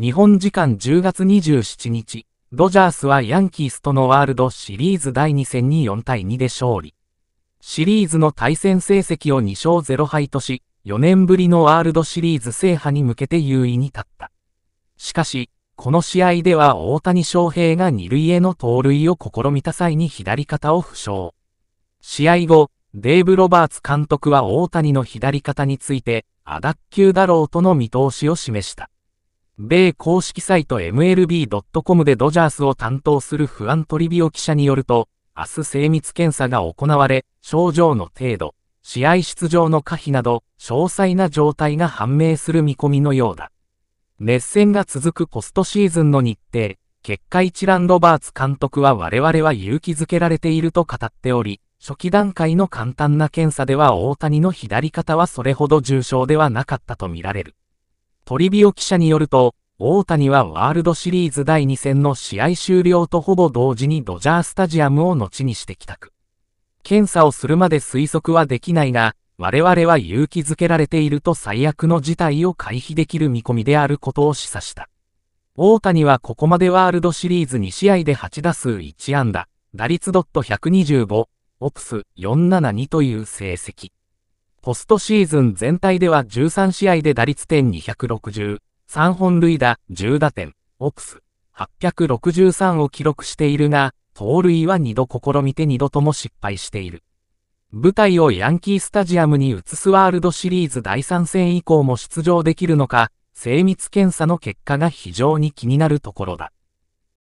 日本時間10月27日、ドジャースはヤンキースとのワールドシリーズ第2戦に4対2で勝利。シリーズの対戦成績を2勝0敗とし、4年ぶりのワールドシリーズ制覇に向けて優位に立った。しかし、この試合では大谷翔平が2塁への盗塁を試みた際に左肩を負傷。試合後、デーブ・ロバーツ監督は大谷の左肩について、あだっきゅうだろうとの見通しを示した。米公式サイト MLB.com でドジャースを担当する不安トリビオ記者によると、明日精密検査が行われ、症状の程度、試合出場の可否など、詳細な状態が判明する見込みのようだ。熱戦が続くポストシーズンの日程、結果一覧ロバーツ監督は我々は勇気づけられていると語っており、初期段階の簡単な検査では大谷の左肩はそれほど重症ではなかったとみられる。トリビオ記者によると、大谷はワールドシリーズ第2戦の試合終了とほぼ同時にドジャースタジアムを後にして帰宅。検査をするまで推測はできないが、我々は勇気づけられていると最悪の事態を回避できる見込みであることを示唆した。大谷はここまでワールドシリーズ2試合で8打数1安打、打率ドット .125、オプス472という成績。ポストシーズン全体では13試合で打率点260、3本塁打、10打点、オプス、863を記録しているが、盗塁は2度試みて2度とも失敗している。舞台をヤンキースタジアムに移すワールドシリーズ第3戦以降も出場できるのか、精密検査の結果が非常に気になるところだ。